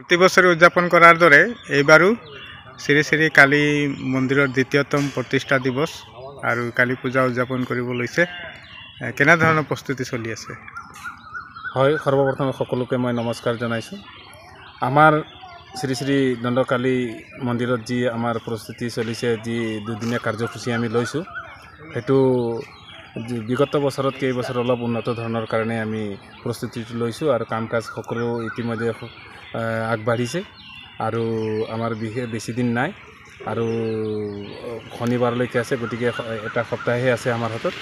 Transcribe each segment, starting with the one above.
প্ৰতিবছৰে উদযাপন কৰাৰ দৰে এইবাৰো শ্ৰী শ্ৰী কালি মন্দিৰৰ দ্বিতীয়তম প্ৰতিষ্ঠা দিৱস আৰু কালি পূজা উদযাপন কৰিব লৈছে কেনেধৰণৰ প্ৰস্তুতি চলি আছে হয় সৰ্বপ্ৰথমে সকলোকে মই নমস্কাৰ জনাইছোঁ আমাৰ শ্ৰী শ্ৰী দণ্ডকালি মন্দিৰত যি আমাৰ প্ৰস্তুতি চলিছে যি দুদিনীয়া কাৰ্যসূচী আমি লৈছোঁ সেইটো বিগত বছৰত কেইবছৰ অলপ উন্নত ধৰণৰ কাৰণে আমি প্ৰস্তুতিটো লৈছোঁ আৰু কাম কাজ সকলো ইতিমধ্যে আগবাঢ়িছে আৰু আমাৰ বিশেষ বেছিদিন নাই আৰু শনিবাৰলৈকে আছে গতিকে এটা সপ্তাহে আছে আমাৰ হাতত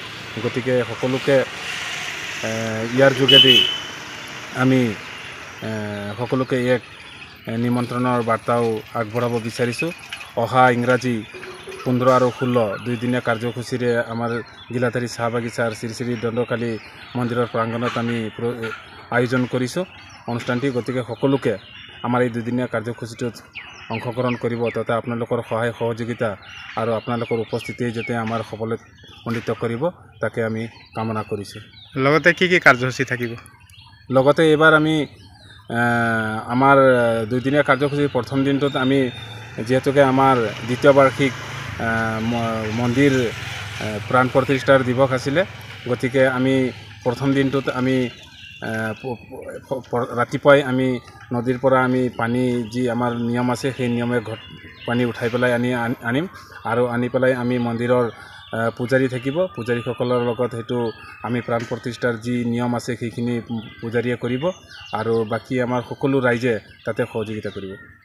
গতিকে সকলোকে ইয়াৰ যোগেদি আমি সকলোকে এক নিমন্ত্ৰণৰ বাৰ্তাও আগবঢ়াব বিচাৰিছোঁ অহা ইংৰাজী পোন্ধৰ আৰু ষোল্ল দুইদিনীয়া কাৰ্যসূচীৰে আমাৰ গীলাধাৰী চাহ বাগিচাৰ শ্ৰী শ্ৰী দণ্ডকালী মন্দিৰৰ প্ৰাংগণত আমি আয়োজন কৰিছোঁ অনুষ্ঠানটি গতিকে সকলোকে আমাৰ এই দুদিনীয়া কাৰ্যসূচীটোত অংশগ্ৰহণ কৰিব তাতে আপোনালোকৰ সহায় সহযোগিতা আৰু আপোনালোকৰ উপস্থিতিয়ে যাতে আমাৰ সকলোৱে উন্নীত কৰিব তাকে আমি কামনা কৰিছোঁ লগতে কি কি কাৰ্যসূচী থাকিব লগতে এইবাৰ আমি আমাৰ দুদিনীয়া কাৰ্যসূচী প্ৰথম দিনটোত আমি যিহেতুকে আমাৰ দ্বিতীয় বাৰ্ষিক মন্দিৰ প্ৰাণ প্ৰতিষ্ঠাৰ দিৱস আছিলে গতিকে আমি প্ৰথম দিনটোত আমি ৰাতিপুৱাই আমি নদীৰ পৰা আমি পানী যি আমাৰ নিয়ম আছে সেই নিয়মে ঘ পানী উঠাই পেলাই আনি আনিম আৰু আনি পেলাই আমি মন্দিৰৰ পূজাৰী থাকিব পূজাৰীসকলৰ লগত সেইটো আমি প্ৰাণ প্ৰতিষ্ঠাৰ যি নিয়ম আছে সেইখিনি পূজাৰীয়ে কৰিব আৰু বাকী আমাৰ সকলো ৰাইজে তাতে সহযোগিতা কৰিব